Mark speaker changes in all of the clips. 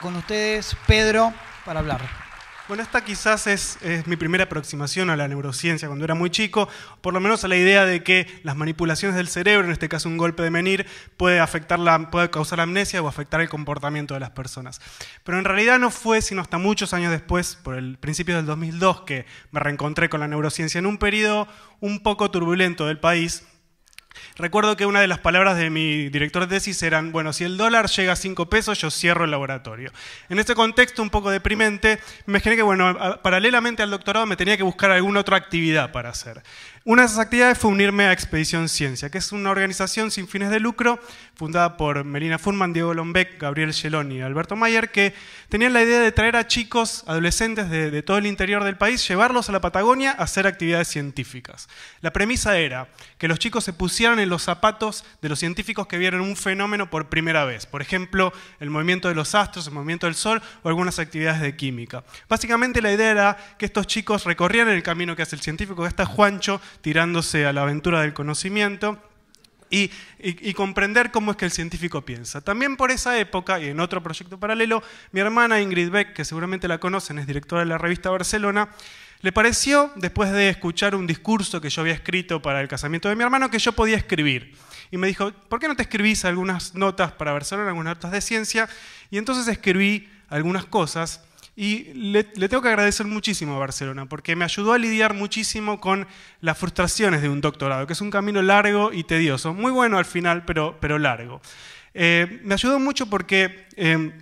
Speaker 1: con ustedes Pedro para hablar. Bueno, esta quizás es, mi primera aproximación a la neurociencia cuando era muy chico, por lo menos a la idea de que las manipulaciones del cerebro, en este caso un golpe de menir, puede, afectar la, puede causar amnesia o afectar el comportamiento de las personas. Pero en realidad no fue sino hasta muchos años después, por el principio del 2002, que me reencontré con la neurociencia en un periodo un poco turbulento del país, Recuerdo que una de las palabras de mi director de tesis eran, bueno, si el dólar llega a cinco pesos, yo cierro el laboratorio. En este contexto un poco deprimente, me imaginé que, bueno, paralelamente al doctorado me tenía que buscar alguna otra actividad para hacer. Una de esas actividades fue unirme a Expedición Ciencia, que es una organización sin fines de lucro fundada por Melina Furman, Diego Lombeck, Gabriel Geloni y Alberto Mayer, que tenían la idea de traer a chicos, adolescentes de, de todo el interior del país, llevarlos a la Patagonia a hacer actividades científicas. La premisa era que los chicos se pusieran en los zapatos de los científicos que vieron un fenómeno por primera vez, por ejemplo, el movimiento de los astros, el movimiento del sol o algunas actividades de química. Básicamente la idea era que estos chicos recorrieran el camino que hace el científico, que está Juancho, tirándose a la aventura del conocimiento. Y, comprender cómo es que el científico piensa. También por esa época, y en otro proyecto paralelo, mi hermana Ingrid Beck, que seguramente la conocen, es directora de la revista Barcelona, le pareció, después de escuchar un discurso que yo había escrito para el casamiento de mi hermano, que yo podía escribir. Y me dijo, ¿por qué no te escribís algunas notas para Barcelona, algunas notas de ciencia? Y entonces escribí algunas cosas y le, tengo que agradecer muchísimo a Barcelona, porque me ayudó a lidiar muchísimo con las frustraciones de un doctorado, que es un camino largo y tedioso. Muy bueno al final, pero, largo. Eh, me ayudó mucho porque em,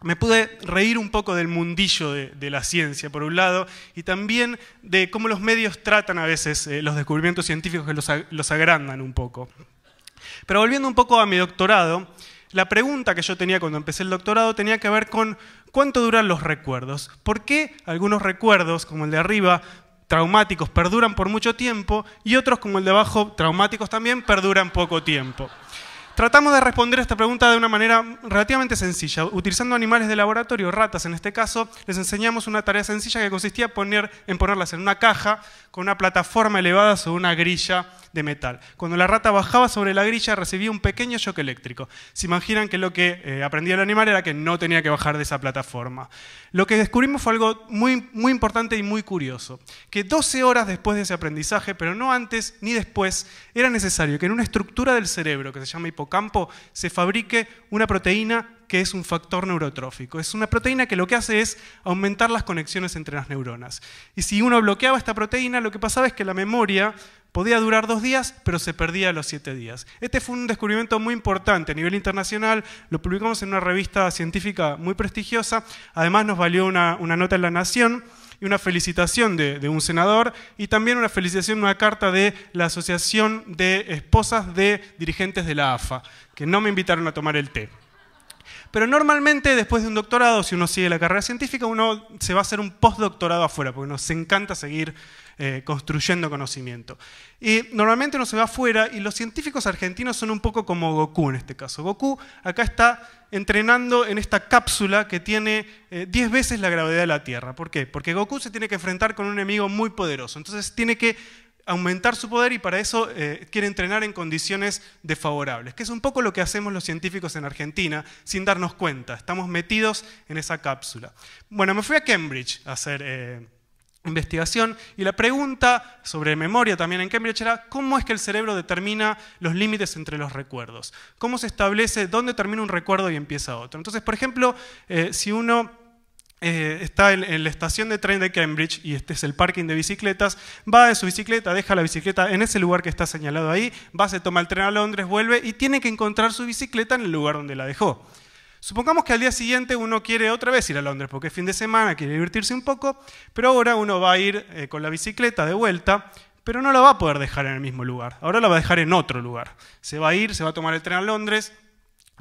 Speaker 1: me pude reír un poco del mundillo de, la ciencia, por un lado, y también de cómo los medios tratan a veces eh, los descubrimientos científicos que los agrandan un poco. Pero volviendo un poco a mi doctorado, la pregunta que yo tenía cuando empecé el doctorado tenía que ver con cuánto duran los recuerdos. ¿Por qué algunos recuerdos, como el de arriba, traumáticos, perduran por mucho tiempo y otros, como el de abajo, traumáticos también, perduran poco tiempo? tratamos de responder esta pregunta de una manera relativamente sencilla. Utilizando animales de laboratorio, ratas en este caso, les enseñamos una tarea sencilla que consistía poner, en ponerlas en una caja con una plataforma elevada sobre una grilla de metal. Cuando la rata bajaba sobre la grilla recibía un pequeño shock eléctrico. Se imaginan que lo que eh, aprendía el animal era que no tenía que bajar de esa plataforma. Lo que descubrimos fue algo muy, muy importante y muy curioso, que 12 horas después de ese aprendizaje, pero no antes ni después, era necesario que en una estructura del cerebro que se llama hipocampo, campo se fabrique una proteína que es un factor neurotrófico. Es una proteína que lo que hace es aumentar las conexiones entre las neuronas. Y si uno bloqueaba esta proteína, lo que pasaba es que la memoria podía durar dos días, pero se perdía a los siete días. Este fue un descubrimiento muy importante a nivel internacional, lo publicamos en una revista científica muy prestigiosa, además nos valió una nota en La Nación y una felicitación de, un senador y también una felicitación, una carta de la Asociación de Esposas de Dirigentes de la AFA, que no me invitaron a tomar el té. Pero normalmente después de un doctorado, si uno sigue la carrera científica, uno se va a hacer un postdoctorado afuera, porque nos encanta seguir eh, construyendo conocimiento. Y normalmente uno se va afuera y los científicos argentinos son un poco como Goku en este caso. Goku acá está entrenando en esta cápsula que tiene 10 eh, veces la gravedad de la Tierra. ¿Por qué? Porque Goku se tiene que enfrentar con un enemigo muy poderoso. Entonces tiene que aumentar su poder y para eso eh, quiere entrenar en condiciones desfavorables, que es un poco lo que hacemos los científicos en Argentina sin darnos cuenta, estamos metidos en esa cápsula. Bueno, me fui a Cambridge a hacer eh, investigación y la pregunta sobre memoria también en Cambridge era cómo es que el cerebro determina los límites entre los recuerdos, cómo se establece dónde termina un recuerdo y empieza otro. Entonces, por ejemplo, eh, si uno eh, está en, la estación de tren de Cambridge y este es el parking de bicicletas, va de su bicicleta, deja la bicicleta en ese lugar que está señalado ahí, va, se toma el tren a Londres, vuelve y tiene que encontrar su bicicleta en el lugar donde la dejó. Supongamos que al día siguiente uno quiere otra vez ir a Londres porque es fin de semana, quiere divertirse un poco, pero ahora uno va a ir eh, con la bicicleta de vuelta, pero no la va a poder dejar en el mismo lugar, ahora la va a dejar en otro lugar. Se va a ir, se va a tomar el tren a Londres,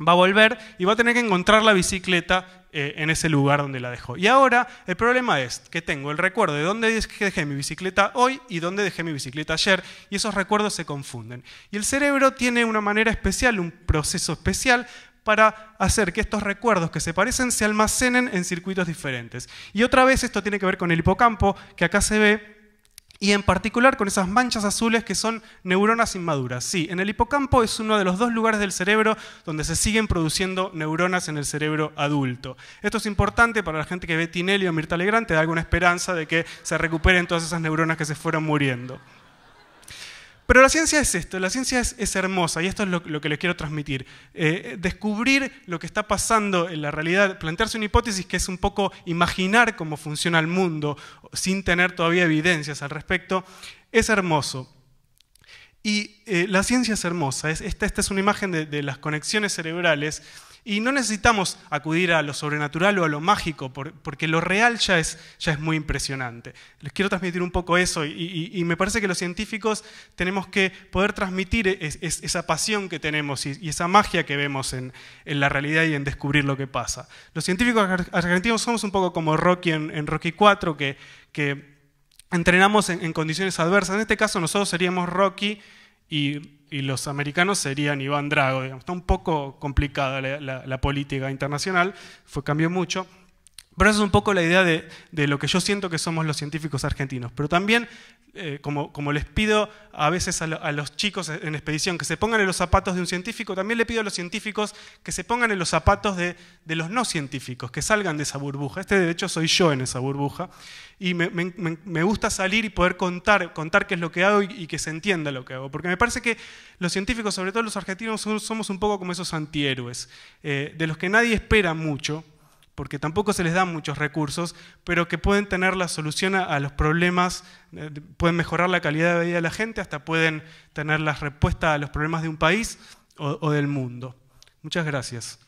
Speaker 1: va a volver y va a tener que encontrar la bicicleta eh, en ese lugar donde la dejó. Y ahora el problema es que tengo el recuerdo de dónde dejé mi bicicleta hoy y dónde dejé mi bicicleta ayer, y esos recuerdos se confunden. Y el cerebro tiene una manera especial, un proceso especial para hacer que estos recuerdos que se parecen se almacenen en circuitos diferentes. Y otra vez esto tiene que ver con el hipocampo, que acá se ve y en particular con esas manchas azules que son neuronas inmaduras. Sí, en el hipocampo es uno de los dos lugares del cerebro donde se siguen produciendo neuronas en el cerebro adulto. Esto es importante para la gente que ve Tinelio o Mirta Legrand, te da alguna esperanza de que se recuperen todas esas neuronas que se fueron muriendo. Pero la ciencia es esto, la ciencia es, hermosa y esto es lo, que les quiero transmitir. Eh, descubrir lo que está pasando en la realidad, plantearse una hipótesis que es un poco imaginar cómo funciona el mundo sin tener todavía evidencias al respecto, es hermoso. Y eh, la ciencia es hermosa, esta, es una imagen de las conexiones cerebrales y no necesitamos acudir a lo sobrenatural o a lo mágico, porque lo real ya es, ya es muy impresionante. Les quiero transmitir un poco eso y, me parece que los científicos tenemos que poder transmitir esa pasión que tenemos y, esa magia que vemos en, la realidad y en descubrir lo que pasa. Los científicos argentinos somos un poco como Rocky en, Rocky 4, que, entrenamos en condiciones adversas. En este caso nosotros seríamos Rocky y, los americanos serían Iván Drago. Digamos. Está un poco complicada la, la política internacional, fue, cambió mucho. Pero eso es un poco la idea de, lo que yo siento que somos los científicos argentinos. Pero también, eh, como, les pido a veces a, los chicos en expedición que se pongan en los zapatos de un científico, también le pido a los científicos que se pongan en los zapatos de, los no científicos, que salgan de esa burbuja. Este, de hecho, soy yo en esa burbuja. Y me, gusta salir y poder contar, contar qué es lo que hago y, que se entienda lo que hago. Porque me parece que los científicos, sobre todo los argentinos, somos un poco como esos antihéroes, eh, de los que nadie espera mucho porque tampoco se les dan muchos recursos, pero que pueden tener la solución a, los problemas, eh, pueden mejorar la calidad de vida de la gente, hasta pueden tener la respuesta a los problemas de un país o del mundo. Muchas gracias.